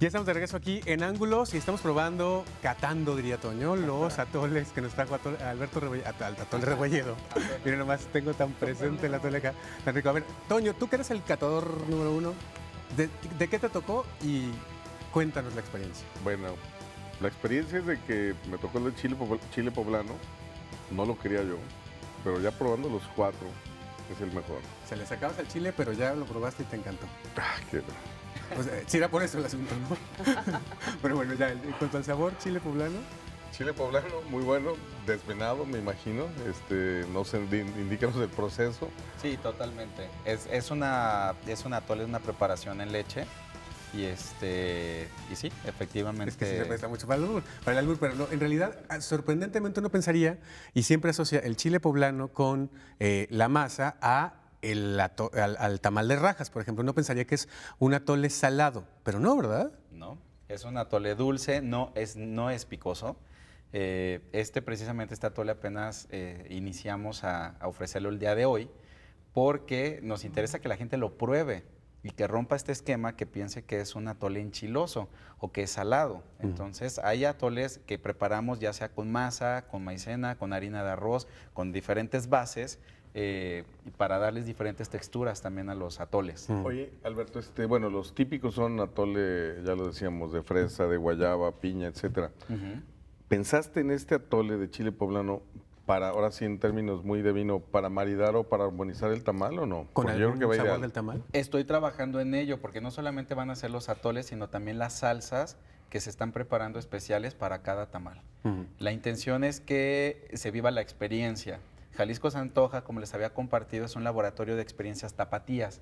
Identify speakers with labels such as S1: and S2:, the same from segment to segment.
S1: Ya estamos de regreso aquí en Ángulos y estamos probando, catando, diría Toño, los atoles que nos trajo Alberto Rebolledo. Atol, atol Rebolledo. nomás, tengo tan presente el atole acá. Tan rico. A ver, Toño, tú que eres el catador número uno, ¿de, qué te tocó? Y cuéntanos la
S2: experiencia. Bueno, la experiencia es de que me tocó el de chile, poblano. No lo quería yo, pero ya probando los cuatro, es el mejor.
S1: Se le sacabas el chile, pero ya lo probaste y te encantó. Ah, qué si era por eso el asunto, ¿no?
S2: Pero bueno, ya, en cuanto al sabor, chile poblano. Chile poblano, muy bueno, desvenado, me imagino. Este, sé, indíquenos el proceso.
S3: Sí, totalmente. Es, es una, es una preparación en leche. Y este y sí, efectivamente. Es que sí se presta
S1: mucho para el albur, para el pero en realidad ah, sorprendentemente uno pensaría y siempre asocia el chile poblano con eh, la masa a el al, tamal de rajas, por ejemplo. Uno pensaría que es un atole salado, pero no, ¿verdad?
S3: No, es un atole dulce, no es, no es picoso. Eh, este precisamente, este atole apenas eh, iniciamos a, a, ofrecerlo el día de hoy porque nos interesa que la gente lo pruebe y que rompa este esquema que piense que es un atole enchiloso o que es salado. Mm. Entonces, hay atoles que preparamos ya sea con masa, con maicena, con harina de arroz, con diferentes bases eh, para darles diferentes texturas también a los atoles. Mm. Oye,
S2: Alberto, este, bueno, los típicos son atole, ya lo decíamos, de fresa, de guayaba, piña, etcétera. ¿Pensaste en este atole de chile poblano para, ahora sí en términos muy de vino, para maridar o para armonizar el tamal o no? ¿Con el sabor del
S1: tamal?
S3: Estoy trabajando en ello porque no solamente van a ser los atoles, sino también las salsas que se están preparando especiales para cada tamal. La intención es que se viva la experiencia, Jalisco Santoja, como les había compartido, es un laboratorio de experiencias tapatías.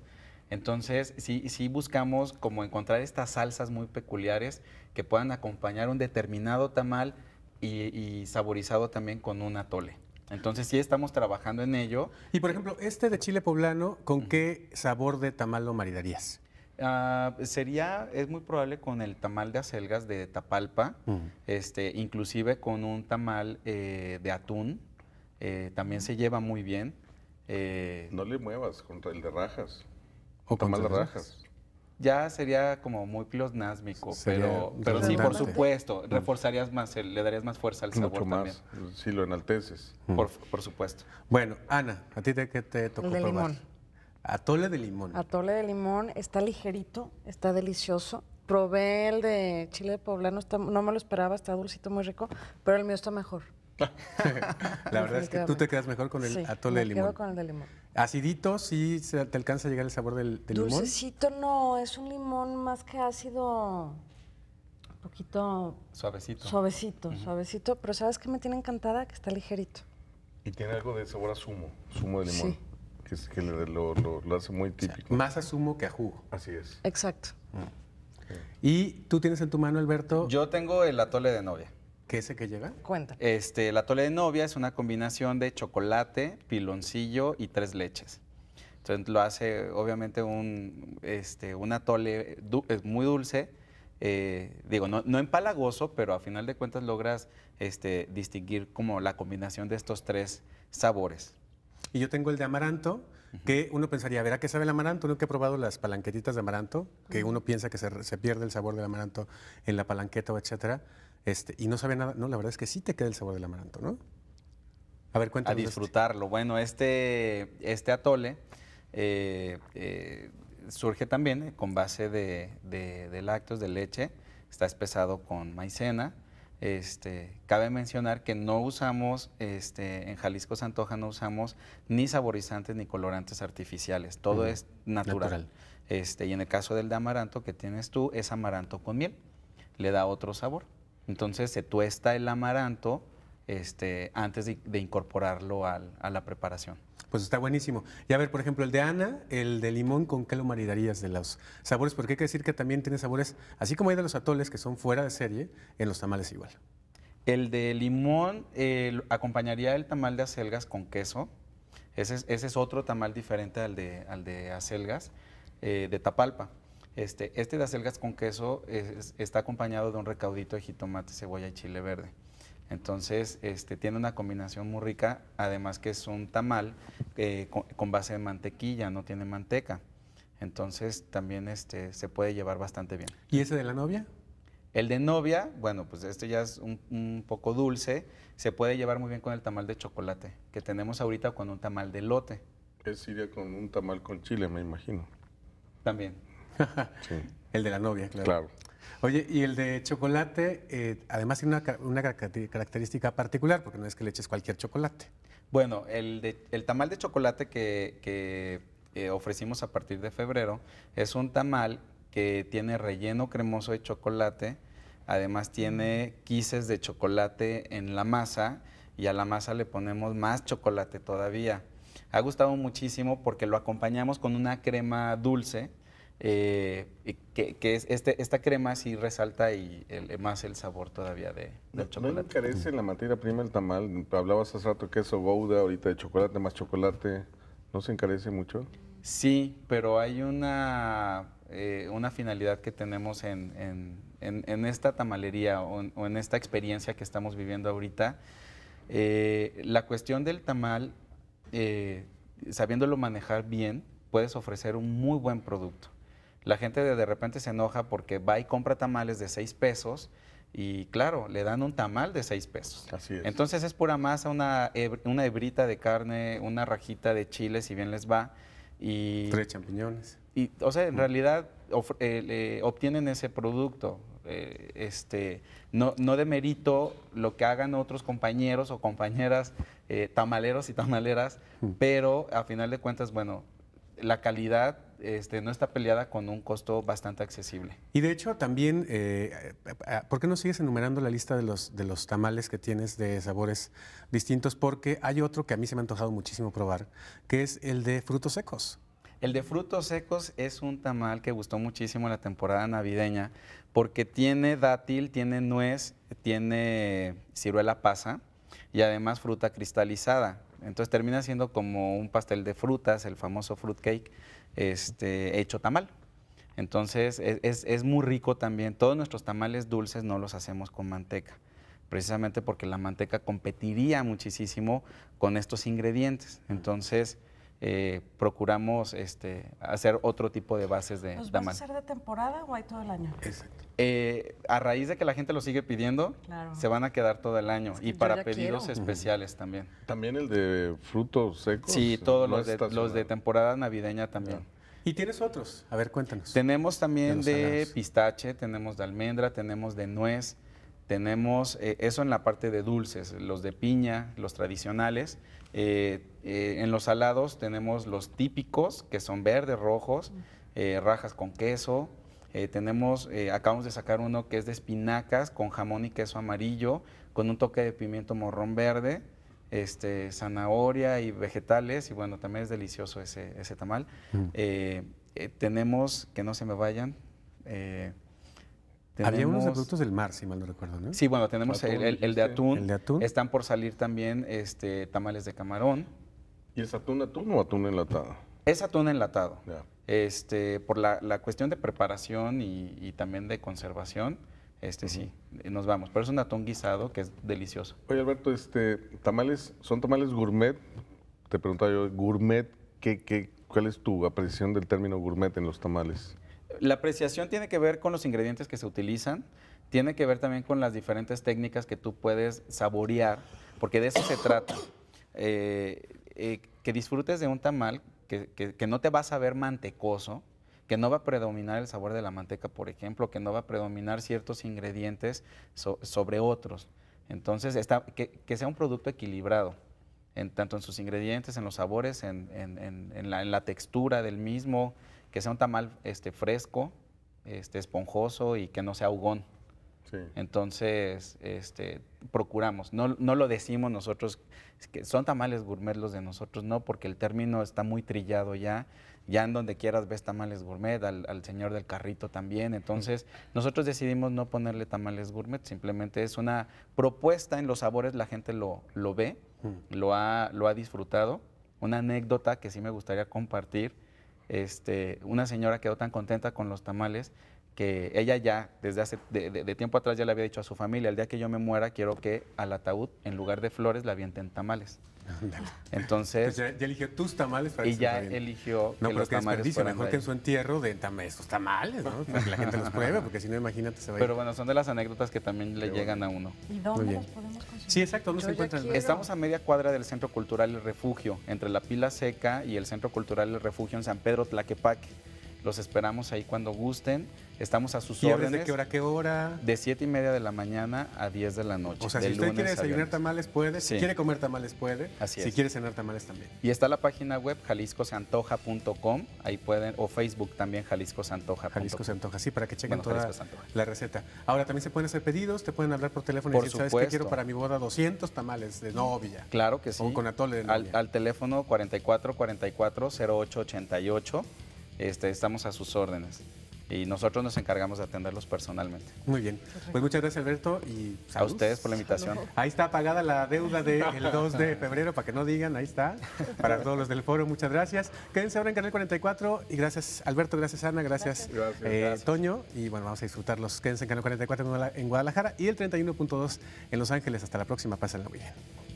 S3: Entonces, sí, sí buscamos como encontrar estas salsas muy peculiares que puedan acompañar un determinado tamal y, saborizado también con un atole. Entonces sí estamos trabajando en ello. Y por ejemplo, este de chile poblano, ¿con qué sabor de tamal lo maridarías? Ah, sería, es muy probable con el tamal de acelgas de Tapalpa, este, inclusive con un tamal eh, de atún, eh, también se lleva muy bien. Eh, no le muevas contra el de rajas. O con de rajas. Ya sería como muy plosnásmico pero, pero sí, por supuesto, reforzarías más, le darías más fuerza al sabor más,
S2: también. Si lo enalteces. Mm. Por, supuesto. Bueno, Ana, ¿a ti de qué te tocó de Limón. Atole de
S1: limón.
S3: Atole de limón, está ligerito, está delicioso. Probé el de chile de poblano, no me lo esperaba, está dulcito, muy rico, pero el mío está mejor.
S1: la verdad es que tú te quedas mejor con el atole de limón. quedo con el de limón. Acidito, sí, se te alcanza a llegar el sabor del, limón. Dulcecito, no, es un limón más que ácido,
S3: un poquito... Suavecito. Suavecito, suavecito, pero ¿sabes que me tiene encantada? Que está ligerito.
S2: Y tiene algo de sabor a zumo, zumo de limón. Que, es, lo, hace muy típico.
S3: más a zumo que a jugo. Así es. Exacto. Mm.
S2: Y tú
S1: tienes en tu mano,
S3: Alberto... Yo tengo el atole de novia. ¿Qué es el que llega? Cuenta. Este, la tole de novia es una combinación de chocolate, piloncillo y tres leches. Entonces lo hace obviamente un, este, eh, muy dulce, eh, digo, no, no, empalagoso, pero a final de cuentas logras este, distinguir como la combinación de estos tres sabores. Y yo tengo el de amaranto, que uno pensaría, ¿verá qué sabe el amaranto?
S1: Uno que ha probado las palanquetitas de amaranto, que uno piensa que se, se pierde el sabor del amaranto en la palanqueta o etcétera. Este, y no sabe nada. No, la verdad es que sí te queda el sabor del amaranto, ¿no? A ver, cuéntanos. A este.
S3: disfrutarlo. Bueno, este, este atole eh, eh, surge también eh, con base de, lácteos, de leche. Está espesado con maicena. Este, cabe mencionar que no usamos, este, en Jalisco Santoja no usamos ni saborizantes ni colorantes artificiales, todo mm, es natural. Este, y en el caso del de amaranto que tienes tú, es amaranto con miel, le da otro sabor. Entonces se tuesta el amaranto este, antes de, incorporarlo a la preparación. Pues está buenísimo. Y a ver, por ejemplo, el de Ana, el de limón,
S1: ¿con qué lo maridarías de los sabores? Porque hay que decir que también tiene sabores, así como hay de los atoles que son fuera de serie, en los tamales igual.
S3: El de limón eh, acompañaría el tamal de acelgas con queso. Ese es, otro tamal diferente al de, al acelgas, eh, de tapalpa. Este, este, de acelgas con queso está acompañado de un recaudito de jitomate, cebolla y chile verde. Entonces, este, tiene una combinación muy rica, además que es un tamal eh, con, base de mantequilla, no tiene manteca. Entonces, también este, se puede llevar bastante bien. ¿Y ese de la novia? El de novia, bueno, pues este ya es un, poco dulce, se puede llevar muy bien con el tamal de chocolate, que tenemos ahorita con un tamal de lote.
S2: Es iría con un tamal con chile, me imagino. También. El de la novia, claro. Oye, y el de
S1: chocolate, eh, además tiene una, característica particular, porque no es que le eches cualquier chocolate.
S3: Bueno, el, tamal de chocolate que, eh, ofrecimos a partir de febrero es un tamal que tiene relleno cremoso de chocolate, además tiene quises de chocolate en la masa y a la masa le ponemos más chocolate todavía. Ha gustado muchísimo porque lo acompañamos con una crema dulce eh, que, este, esta crema sí resalta y eh, más el sabor todavía de, del chocolate. No encarece
S2: la materia prima el tamal. Hablabas hace rato que queso gouda, ahorita de chocolate más chocolate. ¿No se encarece mucho?
S3: Sí, pero hay una, eh, una finalidad que tenemos en, esta tamalería o, en, esta experiencia que estamos viviendo ahorita. la cuestión del tamal, sabiéndolo manejar bien, puedes ofrecer un muy buen producto. La gente de, repente se enoja porque va y compra tamales de seis pesos y claro, le dan un tamal de seis pesos. Así es. Entonces es pura masa, una, hebrita de carne, una rajita de chile, si bien les va. Y, Tres champiñones. Y, o sea, en realidad eh, obtienen ese producto. Eh, este, no, no mérito lo que hagan otros compañeros o compañeras eh, tamaleros y tamaleras, pero a final de cuentas, bueno, la calidad este, no está peleada con un costo bastante accesible.
S1: Y de hecho también, eh, eh, ¿por qué no sigues enumerando la lista de los, de los tamales que tienes de sabores distintos? Porque
S3: hay otro que a mí se me ha antojado muchísimo probar, que es
S1: el de frutos secos.
S3: El de frutos secos es un tamal que gustó muchísimo en la temporada navideña porque tiene dátil, tiene nuez, tiene ciruela pasa y además fruta cristalizada. Entonces termina siendo como un pastel de frutas, el famoso fruitcake, este, hecho tamal. Entonces es, es, muy rico también. Todos nuestros tamales dulces no los hacemos con manteca, precisamente porque la manteca competiría muchísimo con estos ingredientes. Entonces eh, procuramos este, hacer otro tipo de bases de ¿Los vas a hacer de temporada o hay todo el año? Exacto. Eh, a raíz de que la gente lo sigue pidiendo, se van a quedar todo el año y para pedidos especiales también. También el de frutos secos. Sí, todos los, de, los de, temporada navideña también. ¿Y
S1: tienes otros?
S3: A ver, cuéntanos. Tenemos también de pistache, tenemos de almendra, tenemos de nuez, tenemos eh, eso en la parte de dulces, los de piña, los tradicionales. Eh, eh, en los salados tenemos los típicos, que son verdes, rojos, rajas con queso. tenemos, acabamos de sacar uno que es de espinacas con jamón y queso amarillo, con un toque de pimiento morrón verde, este, zanahoria y vegetales. Y bueno, también es delicioso ese, tamal. Mm. tenemos, que no se me vayan, había unos productos del mar, si mal no recuerdo, ¿no? Sí, bueno, tenemos el, de atún. Están por salir también este, tamales de camarón. ¿Y es atún atún o atún enlatado? Es atún enlatado. Este, por la, cuestión de preparación y, también de conservación, este sí, eh, nos vamos. Pero es un atún guisado que es delicioso.
S2: Oye, Alberto, este, tamales, ¿son tamales gourmet? Te preguntaba yo, gourmet, ¿qué, qué, ¿cuál es tu apreciación del término gourmet en los tamales?
S3: la apreciación tiene que ver con los ingredientes que se utilizan, tiene que ver también con las diferentes técnicas que tú puedes saborear, porque de eso se trata. Eh, eh, que disfrutes de un tamal que, no te va a saber mantecoso, que no va a predominar el sabor de la manteca, por ejemplo, que no va a predominar ciertos ingredientes sobre otros. Entonces, que, sea un producto equilibrado, en, tanto en sus ingredientes, en los sabores, en, la, la textura del mismo, que sea un tamal este, fresco, este, esponjoso y que no sea ahogón. Entonces, este, procuramos, no, lo decimos nosotros, que son tamales gourmet los de nosotros, no, porque el término está muy trillado ya, ya en donde quieras ves tamales gourmet, al, señor del carrito también, entonces mm. nosotros decidimos no ponerle tamales gourmet, simplemente es una propuesta en los sabores, la gente lo, lo ve, mm. lo, ha, lo ha disfrutado. Una anécdota que sí me gustaría compartir este, una señora quedó tan contenta con los tamales que ella ya, desde hace de, de, tiempo atrás ya le había dicho a su familia, el día que yo me muera quiero que al ataúd, en lugar de flores, la avienten tamales. Entonces... Entonces
S1: pues ya, eligió tus tamales para Y ya eligió no, que pero los que tamales mejor que en su
S3: entierro de tamales, ¿no? Para que la gente los pruebe, porque si no, imagínate, se va Pero bueno, son de las anécdotas que también le llegan a uno. ¿Y dónde los podemos conseguir? Sí, exacto, ¿dónde se encuentran? Estamos a media cuadra del Centro Cultural El Refugio, entre la Pila Seca y el Centro Cultural El Refugio en San Pedro Tlaquepaque. Los esperamos ahí cuando gusten. Estamos a sus órdenes. ¿De qué hora qué hora? De 7 y media de la mañana a 10 de la noche. O sea, si usted quiere desayunar tamales, puede. Si quiere
S1: comer tamales, puede. Así Si quiere cenar tamales, también.
S3: Y está la página web jaliscosantoja.com Ahí pueden, o Facebook también, Jalisco Jalisco se sí, para que chequen toda la receta. Ahora, también se pueden
S1: hacer pedidos, te pueden hablar por teléfono por y decir, ¿sabes qué quiero para mi boda? 200 tamales de novia.
S3: Claro que sí. O con atole de novia. Al, teléfono 44 44 08 este, estamos a sus órdenes. Y nosotros nos encargamos de atenderlos personalmente. Muy bien.
S1: Pues muchas gracias, Alberto. Y
S3: a ustedes por la invitación. Ahí está pagada la deuda del 2 de febrero,
S1: para que no digan, ahí está. Para todos los del foro, muchas gracias. Quédense ahora en Canal 44. Y gracias, Alberto, gracias, Ana, eh, gracias, Toño. Y bueno, vamos a disfrutarlos. Quédense en Canal 44 en Guadalajara y el 31.2 en Los Ángeles. Hasta la próxima. Pásenla muy bien.